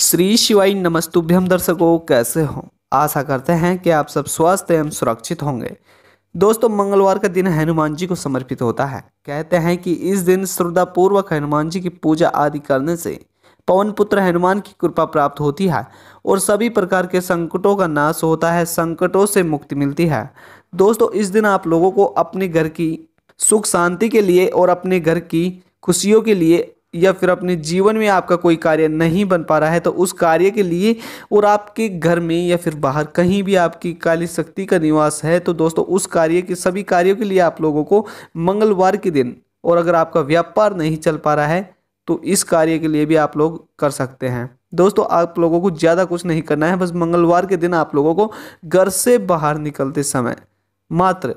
श्री शिवाई नमस्तुभ्यम दर्शकों कैसे हो आशा करते हैं कि आप सब स्वस्थ एवं सुरक्षित होंगे दोस्तों मंगलवार का दिन हनुमान जी को समर्पित होता है कहते हैं कि इस दिन पूर्वक हनुमान जी की पूजा आदि करने से पवन पुत्र हनुमान की कृपा प्राप्त होती है और सभी प्रकार के संकटों का नाश होता है संकटों से मुक्ति मिलती है दोस्तों इस दिन आप लोगों को अपने घर की सुख शांति के लिए और अपने घर की खुशियों के लिए या फिर अपने जीवन में आपका कोई कार्य नहीं बन पा रहा है तो उस कार्य के लिए और आपके घर में या फिर बाहर कहीं भी आपकी काली शक्ति का निवास है तो दोस्तों उस कार्य के सभी कार्यों के लिए आप लोगों को मंगलवार के दिन और अगर आपका व्यापार नहीं चल पा रहा है तो इस कार्य के लिए भी आप लोग कर सकते हैं दोस्तों आप लोगों को ज़्यादा कुछ नहीं करना है बस मंगलवार के दिन आप लोगों को घर से बाहर निकलते समय मात्र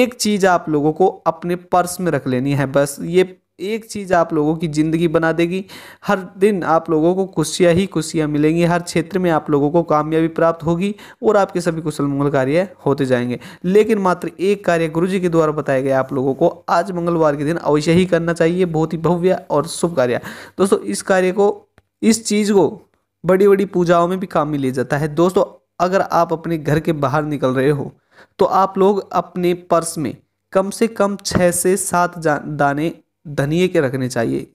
एक चीज़ आप लोगों को अपने पर्स में रख लेनी है बस ये एक चीज़ आप लोगों की ज़िंदगी बना देगी हर दिन आप लोगों को खुशियाँ ही खुशियाँ मिलेंगी हर क्षेत्र में आप लोगों को कामयाबी प्राप्त होगी और आपके सभी कुशल मंगल कार्य होते जाएंगे लेकिन मात्र एक कार्य गुरु जी के द्वारा बताया गया आप लोगों को आज मंगलवार के दिन अवश्य ही करना चाहिए बहुत ही भव्य और शुभ कार्य दोस्तों इस कार्य को इस चीज़ को बड़ी बड़ी पूजाओं में भी काम में लिया जाता है दोस्तों अगर आप अपने घर के बाहर निकल रहे हो तो आप लोग अपने पर्स में कम से कम छः से सात दाने धनिए के रखने चाहिए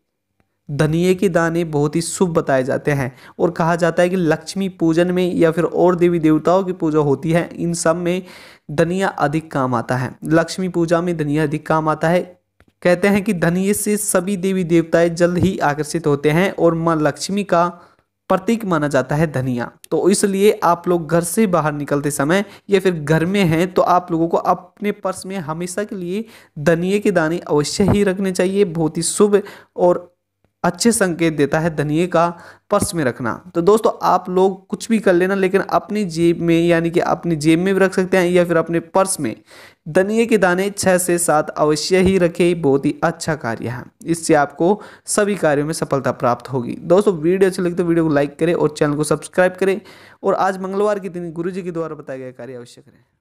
धनिए के दाने बहुत ही शुभ बताए जाते हैं और कहा जाता है कि लक्ष्मी पूजन में या फिर और देवी देवताओं की पूजा होती है इन सब में धनिया अधिक काम आता है लक्ष्मी पूजा में धनिया अधिक काम आता है कहते हैं कि धनिए से सभी देवी देवताएं जल्द ही आकर्षित होते हैं और माँ लक्ष्मी का प्रतीक माना जाता है धनिया तो इसलिए आप लोग घर से बाहर निकलते समय या फिर घर में हैं तो आप लोगों को अपने पर्स में हमेशा के लिए धनिया के दाने अवश्य ही रखने चाहिए बहुत ही शुभ और अच्छे संकेत देता है धनिए का पर्स में रखना तो दोस्तों आप लोग कुछ भी कर लेना लेकिन अपनी जेब में यानी कि अपनी जेब में भी रख सकते हैं या फिर अपने पर्स में धनिए के दाने छः से सात अवश्य ही रखें बहुत ही अच्छा कार्य है इससे आपको सभी कार्यों में सफलता प्राप्त होगी दोस्तों वीडियो अच्छी लगती तो वीडियो को लाइक करें और चैनल को सब्सक्राइब करें और आज मंगलवार के दिन गुरु जी के द्वारा बताया गया कार्य अवश्य करें